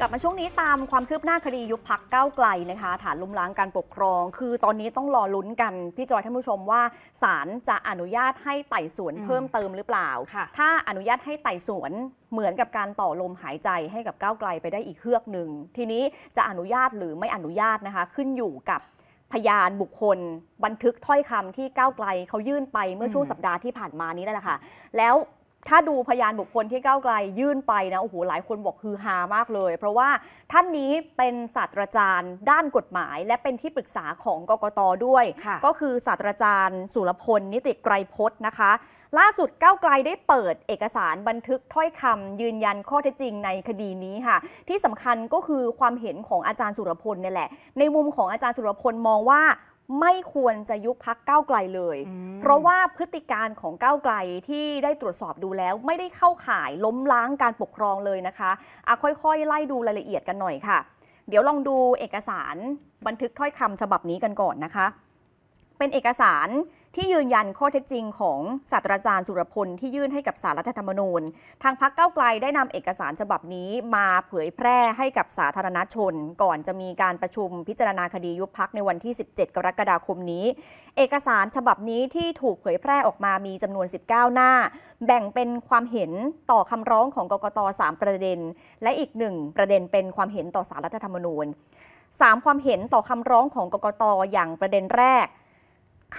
กลับมาช่วงนี้ตามความคืบหน้าคดียุบพักเก้าไกลนะคะ ฐานล้มล้างการปกครอง คือตอนนี้ต้องรอลุ้นกันพี่จอยท่านผู้ชมว่าศาลจะอนุญาตให้ไต่สวนเพิ่มเติมหรือเปล่า ถ้าอนุญาตให้ไต่สวนเหมือนกับการต่อลมหายใจให้กับก้าวไกลไปได้อีกเครือกหนึ่ง ทีนี้จะอนุญาตหรือไม่อนุญาตนะคะขึ้นอยู่กับพยานบุคคล บันทึกถ้อยคำที่ก้าวไกลเขายื่นไปเมื่อช่วงสัปดาห์ที่ผ่านมานี้นั่นแหละค่ะแล้วถ้าดูพยานบุคคลที่ก้าวไกลยื่นไปนะโอ้โหหลายคนบอกฮือฮามากเลย เพราะว่าท่านนี้เป็นศาสตราจารย์ด้านกฎหมาย และเป็นที่ปรึกษาของกกตด้วยก็คือศาสตราจารย์สุรพลนิติไกรพจน์นะคะ ล่าสุดก้าวไกลได้เปิดเอกสารบันทึกถ้อยคำยืนยันข้อเท็จจริงในคดีนี้ค่ะ ที่สำคัญก็คือความเห็นของอาจารย์สุรพลนี่แหละ ในมุมของอาจารย์สุรพลมองว่าไม่ควรจะยุบพักก้าวไกลเลย เพราะว่าพฤติการของก้าวไกลที่ได้ตรวจสอบดูแล้ว ไม่ได้เข้าข่ายล้มล้างการปกครองเลยนะคะอะค่อยๆ ไล่ดูรายละเอียดกันหน่อยค่ะ เดี๋ยวลองดูเอกสารบันทึกถ้อยคำฉบับนี้กันก่อนนะคะ เป็นเอกสารที่ยืนยันข้อเท็จจริงของศาสตราจารย์สุรพล ที่ยื่นให้กับสารรัฐธรรมนูญ ทางพักเก้าไกลได้นำเอกสารฉบับนี้มาเผยแพร่ให้กับสาธารณชน ก่อนจะมีการประชุมพิจารณาคดียุบพักในวันที่ 17 กรกฎาคมนี้ เอกสารฉบับนี้ที่ถูกเผยแพร่ออกมามีจำนวน 19 หน้า แบ่งเป็นความเห็นต่อคำร้องของกกต 3 ประเด็น และอีกหนึ่งประเด็นเป็นความเห็นต่อสารรัฐธรรมนูญ 3 ความเห็นต่อคำร้องของกกตอย่างประเด็นแรก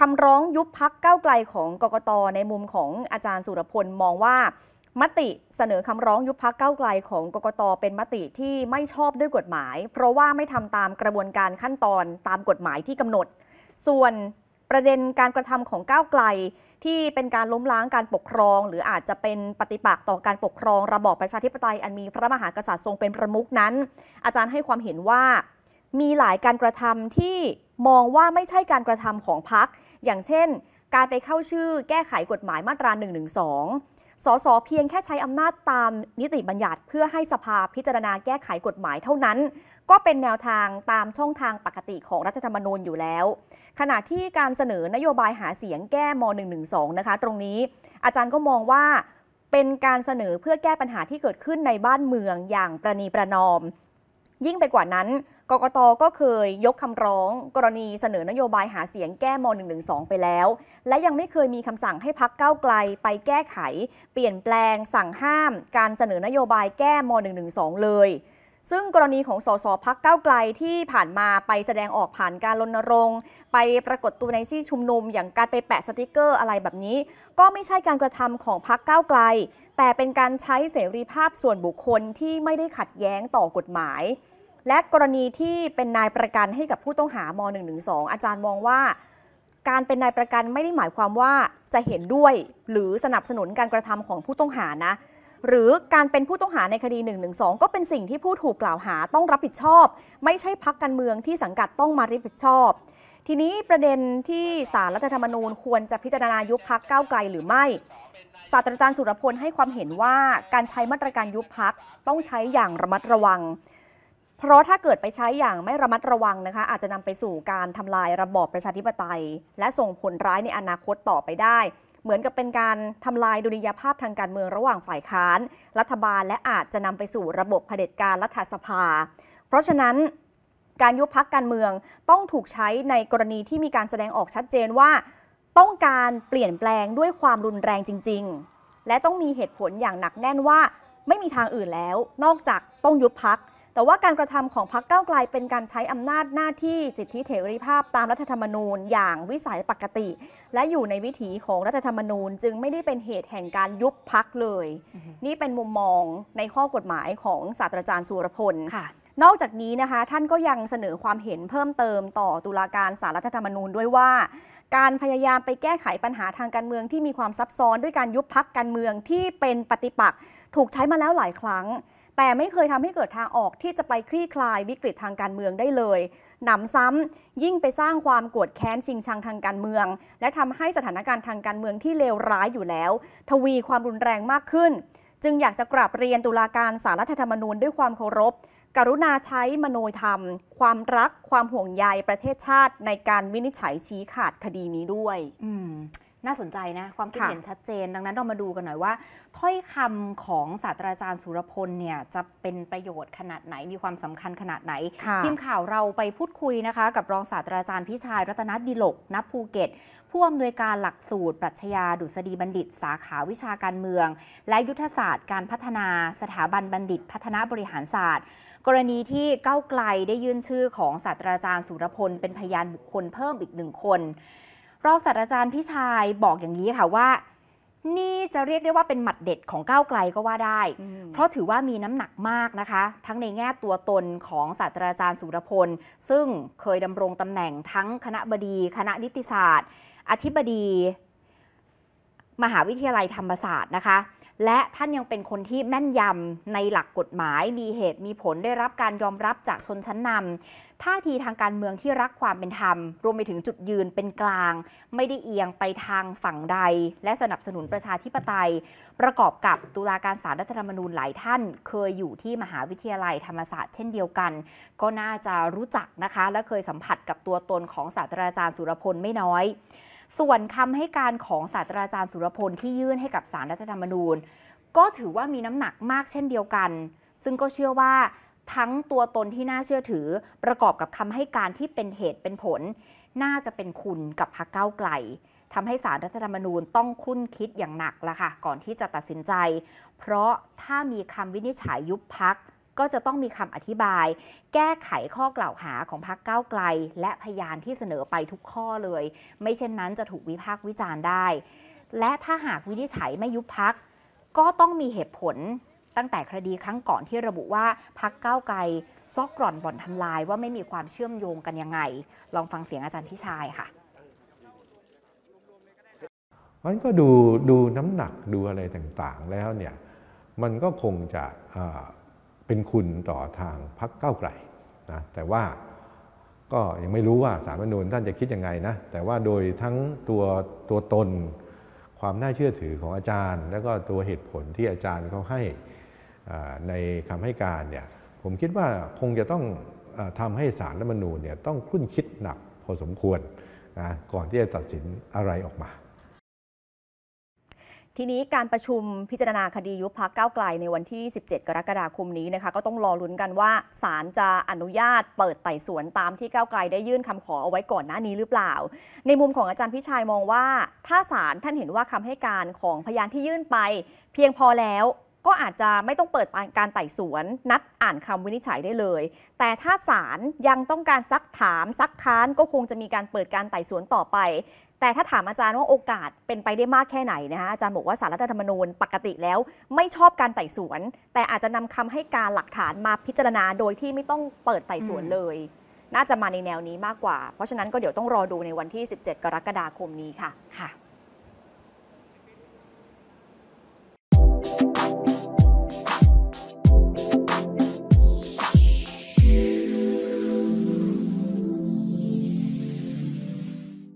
คำร้องยุบพักเก้าไกลของกกต ในมุมของอาจารย์สุรพลมองว่า มติเสนอคำร้องยุบพักเก้าไกลของกกตเป็นมติที่ไม่ชอบด้วยกฎหมาย เพราะว่าไม่ทำตามกระบวนการขั้นตอนตามกฎหมายที่กำหนด ส่วนประเด็นการกระทำของก้าวไกลที่เป็นการล้มล้างการปกครอง หรืออาจจะเป็นปฏิปักษ์ต่อการปกครองระบอบประชาธิปไตยอันมีพระมหากษัตริย์ทรงเป็นประมุขนั้น อาจารย์ให้ความเห็นว่ามีหลายการกระทำที่มองว่าไม่ใช่การกระทำของพัก อย่างเช่น การไปเข้าชื่อแก้ไขกฎหมายมาตรา1นึสสเพียงแค่ใช้อำนาจตามนิติบัญญัติ เพื่อให้สภาพิจารณาแก้ไขกฎหมายเท่านั้น ก็เป็นแนวทางตามช่องทางปกติของรัฐธรรมนูญอยู่แล้ว ขณะที่การเสนอนโยบายหาเสียงแก้ม .112 นะคะตรงนี้อาจารย์ก็มองว่าเป็นการเสนอเพื่อแก้ปัญหาที่เกิดขึ้นในบ้านเมืองอย่างประนีประนอม ยิ่งไปกว่านั้นกกตก็เคยยกคำร้องกรณีเสนอนโยบายหาเสียงแก้ม .112 ไปแล้ว และยังไม่เคยมีคำสั่งให้พักเก้าไกลไปแก้ไข เปลี่ยนแปลงสั่งห้าม การเสนอนโยบายแก้ม .112 เลย ซึ่งกรณีของสสพักเก้าไกลที่ผ่านมาไปแสดงออกผ่านการรณรงค์ไปปรากฏตัวในที่ชุมนุมอย่างการไปแปะสติกเกอร์อะไรแบบนี้ ก็ไม่ใช่การกระทำของพักเก้าไกล แต่เป็นการใช้เสรีภาพส่วนบุคคลที่ไม่ได้ขัดแย้งต่อกฎหมายและกรณีที่เป็นนายประกันให้กับผู้ต้องหาม112อาจารย์มองว่าการเป็นนายประกันไม่ได้หมายความว่าจะเห็นด้วย หรือสนับสนุนการกระทำของผู้ต้องหานะ หรือการเป็นผู้ต้องหาในคดี112 ก็เป็นสิ่งที่ผู้ถูกกล่าวหาต้องรับผิดชอบ ไม่ใช่พักการเมืองที่สังกัดต้องมารับผิดชอบ ทีนี้ประเด็นที่สารรัฐธรรมนูญควรจะพิจารณายุบพักก้าวไกลหรือไม่ศาสตราจารย์สุรพลให้ความเห็นว่าการใช้มาตรการยุบพักต้องใช้อย่างระมัดระวังเพราะถ้าเกิดไปใช้อย่างไม่ระมัดระวังนะคะอาจจะนำไปสู่การทำลายระบอบประชาธิปไตย และส่งผลร้ายในอนาคตต่อไปได้ เหมือนกับเป็นการทำลายดุลยภาพทางการเมืองระหว่างฝ่ายค้านรัฐบาลและอาจจะนำไปสู่ระบบะเผด็จการรัฐสภา เพราะฉะนั้นการยุบพักการเมืองต้องถูกใช้ในกรณีที่มีการแสดงออกชัดเจนว่า ต้องการเปลี่ยนแปลงด้วยความรุนแรงจริง ๆ และต้องมีเหตุผลอย่างหนักแน่นว่า ไม่มีทางอื่นแล้วนอกจากต้องยุบพักแต่ว่าการกระทำของพรรคก้าวไกลเป็นการใช้อำนาจหน้าที่สิทธิเสรีภาพตามรัฐธรรมนูญ อย่างวิสัยปกติ และอยู่ในวิถีของรัฐธรรมนูญจึงไม่ได้เป็นเหตุแห่งการยุบพรรคเลย นี่เป็นมุมมองในข้อกฎหมายของศาสตราจารย์สุรพลนอกจากนี้นะคะท่านก็ยังเสนอความเห็นเพิ่มเติมต่อตุลาการสารรัฐธรรมนูญด้วยว่า การพยายามไปแก้ไขปัญหาทางการเมืองที่มีความซับซ้อนด้วยการยุบพักการเมืองที่เป็นปฏิปักษ์ถูกใช้มาแล้วหลายครั้งแต่ไม่เคยทำให้เกิดทางออกที่จะไปคลี่คลายวิกฤตทางการเมืองได้เลยหนำซ้ำ ยิ่งไปสร้างความโกรธแค้นชิงชังทางการเมือง และทำให้สถานการณ์ทางการเมืองที่เลวร้ายอยู่แล้ว ทวีความรุนแรงมากขึ้น จึงอยากจะกราบเรียนตุลาการสารรัฐธรรมนูญด้วยความเคารพ กรุณาใช้มโนธรรม ความรัก ความห่วงใยประเทศชาติในการวินิจฉัยชี้ขาดคดีนี้ด้วยน่าสนใจนะ ความคิดเห็นชัดเจน ดังนั้นเรามาดูกันหน่อยว่า ถ้อยคำของศาสตราจารย์สุรพลเนี่ยจะเป็นประโยชน์ขนาดไหนมีความสำคัญขนาดไหน ทีมข่าวเราไปพูดคุยนะคะ กับรองศาสตราจารย์พิชายรัตนดิลก ณภูเก็ตผู้อำนวยการหลักสูตร ปรัชญาดุษฎีบัณฑิต สาขาวิชาการเมือง และยุทธศาสตร์การพัฒนาสถาบันบัณฑิต พัฒนาบริหารศาสตร์ กรณีที่เก้าไกลได้ยื่นชื่อของศาสตราจารย์สุรพล เป็นพยานบุคคลเพิ่มอีกหนึ่งคนรองศาสตราจารย์พี่ชายบอกอย่างนี้ค่ะว่า นี่จะเรียกได้ว่าเป็นหมัดเด็ดของก้าวไกลก็ว่าได้ เพราะถือว่ามีน้ำหนักมากนะคะ ทั้งในแง่ตัวตนของศาสตราจารย์สุรพล ซึ่งเคยดำรงตำแหน่งทั้งคณะบดี คณะนิติศาสตร์ อธิบดี มหาวิทยาลัยธรรมศาสตร์นะคะและท่านยังเป็นคนที่แม่นยำในหลักกฎหมายมีเหตุมีผลได้รับการยอมรับจากชนชั้นนำท่าทีทางการเมืองที่รักความเป็นธรรม รวมไปถึงจุดยืนเป็นกลาง ไม่ได้เอียงไปทางฝั่งใด และสนับสนุนประชาธิปไตย ประกอบกับตุลาการสารรัฐธรรมนูญหลายท่าน เคยอยู่ที่มหาวิทยาลัยธรรมศาสตร์เช่นเดียวกัน ก็น่าจะรู้จักนะคะและเคยสัมผัสกับตัวตนของศาสตราจารย์สุรพลไม่น้อยส่วนคำให้การของศาสตราจารย์สุรพลที่ยื่นให้กับสารรัฐธรรมนูญ ก็ถือว่ามีน้ำหนักมากเช่นเดียวกัน ซึ่งก็เชื่อว่า ทั้งตัวตนที่น่าเชื่อถือ ประกอบกับคำให้การที่เป็นเหตุเป็นผล น่าจะเป็นคุณกับพรรคก้าไกลทำให้สารรัฐธรรมนูญต้องคุ้นคิดอย่างหนักละค่ะก่อนที่จะตัดสินใจ เพราะถ้ามีคำวินิจฉัยยุบพักก็จะต้องมีคำอธิบายแก้ไขข้อกล่าวหาของพักเก้าไกล และพยานที่เสนอไปทุกข้อเลย ไม่เช่นนั้นจะถูกวิพากษ์วิจารณ์ได้ และถ้าหากวินิจฉัยไม่ยุบพัก ก็ต้องมีเหตุผลตั้งแต่คดีครั้งก่อนที่ระบุว่าพักเก้าไกลซอกกร่อนบ่อนทำลายว่าไม่มีความเชื่อมโยงกันยังไง ลองฟังเสียงอาจารย์พิชัยค่ะมันก็ดูดูน้ำหนักดูอะไรต่างๆ แล้วเนี่ยมันก็คงจะเป็นคุณต่อทางพรรคเก้าไกลนะแต่ว่าก็ยังไม่รู้ว่าสารมนูญท่านจะคิดยังไงนะแต่ว่าโดยทั้งตัวตัวตนความน่าเชื่อถือของอาจารย์ แล้วก็ตัวเหตุผลที่อาจารย์เขาให้ในคำให้การเนี่ยผมคิดว่าคงจะต้องทำให้สารรัฐมนูญเนี่ยต้องคุ้นคิดหนักพอสมควรนะก่อนที่จะตัดสินอะไรออกมาทีนี้การประชุมพิจารณาคดียุบพักก้าวไกลในวันที่ 17 กรกฎาคมนี้นะคะ ก็ต้องรอลุ้นกันว่าศาลจะอนุญาตเปิดไต่สวนตามที่ก้าวไกลได้ยื่นคำขอเอาไว้ก่อนหน้านี้หรือเปล่า ในมุมของอาจารย์พิชัยมองว่า ถ้าศาลท่านเห็นว่าคำให้การของพยานที่ยื่นไปเพียงพอแล้วก็อาจจะไม่ต้องเปิดการไต่สวน นัดอ่านคำวินิจฉัยได้เลย แต่ถ้าศาลยังต้องการซักถามซักค้านก็คงจะมีการเปิดการไต่สวนต่อไป แต่ถ้าถามอาจารย์ว่าโอกาสเป็นไปได้มากแค่ไหนนะคะอาจารย์บอกว่าสารรัฐธรรมนูญปกติแล้วไม่ชอบการไต่สวน แต่อาจจะนำคำให้การหลักฐานมาพิจารณาโดยที่ไม่ต้องเปิดไต่สวนเลย น่าจะมาในแนวนี้มากกว่า เพราะฉะนั้นก็เดี๋ยวต้องรอดูในวันที่ 17 กรกฎาคมนี้ค่ะค่ะ